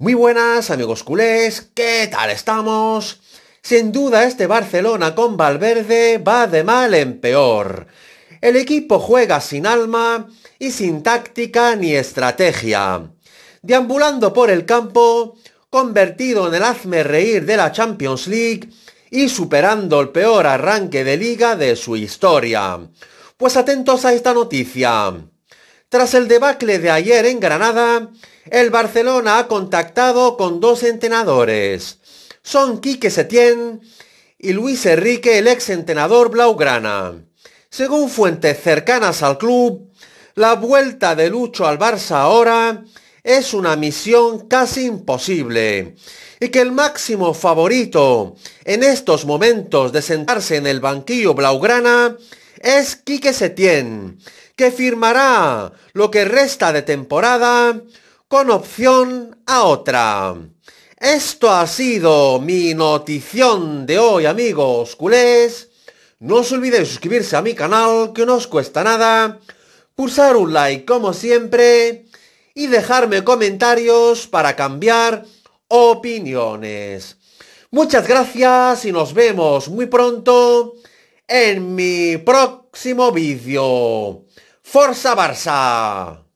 Muy buenas amigos culés, ¿qué tal estamos? Sin duda este Barcelona con Valverde va de mal en peor. El equipo juega sin alma y sin táctica ni estrategia. Deambulando por el campo, convertido en el hazme reír de la Champions League y superando el peor arranque de liga de su historia. Pues atentos a esta noticia. Tras el debacle de ayer en Granada, el Barcelona ha contactado con dos entrenadores. Son Quique Setién y Luis Enrique, el ex entrenador blaugrana. Según fuentes cercanas al club, la vuelta de Lucho al Barça ahora es una misión casi imposible y que el máximo favorito en estos momentos de sentarse en el banquillo blaugrana es Quique Setién, que firmará lo que resta de temporada con opción a otra. Esto ha sido mi notición de hoy, amigos culés. No os olvidéis suscribirse a mi canal, que no os cuesta nada, pulsar un like como siempre y dejarme comentarios para cambiar opiniones. Muchas gracias y nos vemos muy pronto en mi próximo vídeo. ¡Forza Barça!